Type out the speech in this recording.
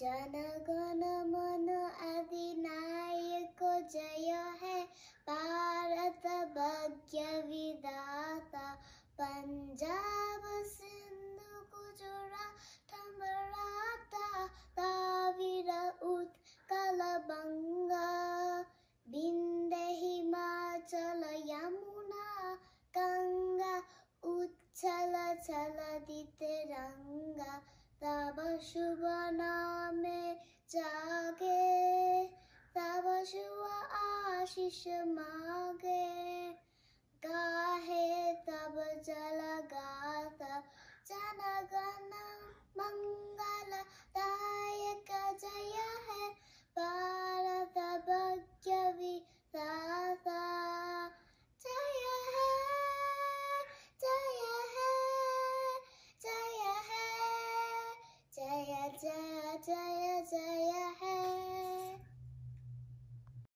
জনগণ মন আদি অধিনায়ক জয় হে ভারত ভাগ্য বিদাতা পঞ্জাব সিন্ধু গুজরাট মরাঠা কাবির উৎকল বঙ্গা বিন্দ হিমাচল যমুনা গঙ্গা উচ্ছল চল দিতে রঙ্গা तव शुभ आशीष मांगे गाहे तब जल जन गण मंगल दायक जय है भारत भग्य विधाता जय है जय है जय है जय जय जय जय